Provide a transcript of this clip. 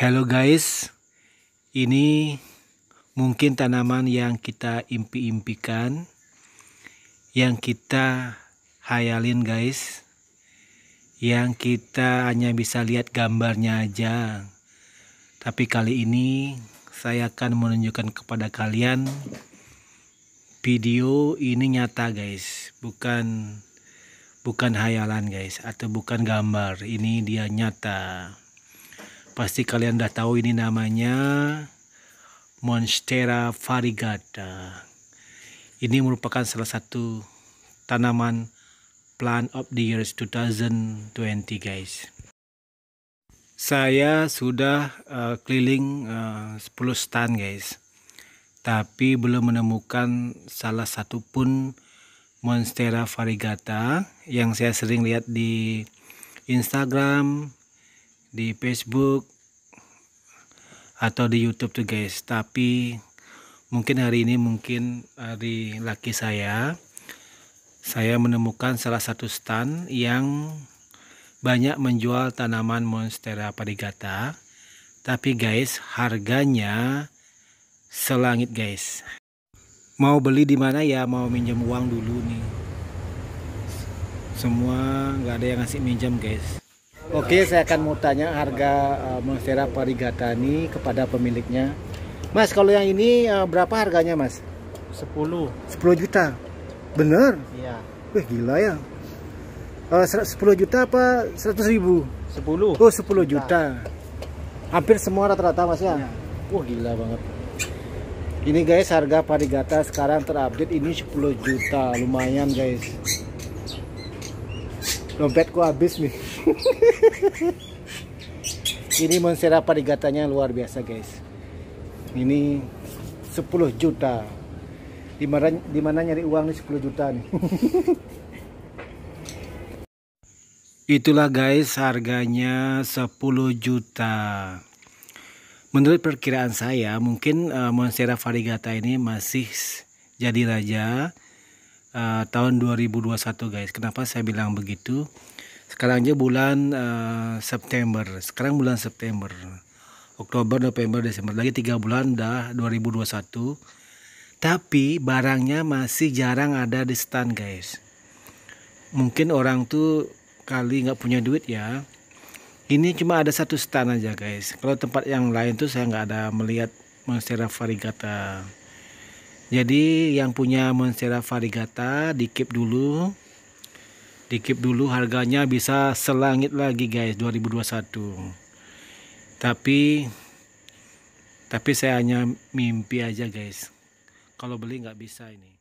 Hello guys, ini mungkin tanaman yang kita impi-impikan, yang kita hayalin guys, yang kita hanya bisa lihat gambarnya aja. Tapi kali ini saya akan menunjukkan kepada kalian video ini nyata guys, bukan bukan hayalan guys atau bukan gambar, ini dia nyata. Pasti kalian udah tahu ini namanya Monstera variegata. Ini merupakan salah satu tanaman plant of the year 2020 guys. Saya sudah uh, keliling uh, 10 stand guys. Tapi belum menemukan salah satu pun Monstera variegata yang saya sering lihat di Instagram, di Facebook atau di YouTube tuh guys. Tapi mungkin hari ini mungkin hari laki saya saya menemukan salah satu stand yang banyak menjual tanaman monstera parigata. Tapi guys, harganya selangit guys. Mau beli di mana ya? Mau minjem uang dulu nih semua nggak ada yang ngasih minjem guys Oke, saya akan mau tanya harga uh, Monstera Parigatani kepada pemiliknya. Mas, kalau yang ini uh, berapa harganya, Mas? 10. 10 juta. Bener? Iya. Wih, gila ya. Eh, uh, 10 juta apa 100 ribu? 10. Oh, 10 juta. juta. Hampir semua rata-rata, Mas ya. Iya. Wah, ya. oh, gila banget. Ini guys, harga Parigata sekarang terupdate ini 10 juta. Lumayan, guys dompetku habis nih ini monstera parigatanya luar biasa guys ini 10 juta dimana dimana nyari uang nih 10 juta nih Itulah guys harganya 10 juta. Menurut perkiraan saya mungkin uh, eh, Monstera Varigata ini masih jadi raja uh, tahun 2021 guys. Kenapa saya bilang begitu? Sekarang aja bulan uh, September. Sekarang bulan September. Oktober, November, Desember. Lagi 3 bulan dah 2021. Tapi barangnya masih jarang ada di stand guys. Mungkin orang tuh kali nggak punya duit ya. Ini cuma ada satu stand aja guys. Kalau tempat yang lain tuh saya nggak ada melihat Monstera Farigata. Jadi yang punya Monstera variegata dikip dulu. Dikip dulu harganya bisa selangit lagi guys 2021. Tapi tapi saya hanya mimpi aja guys. Kalau beli nggak bisa ini.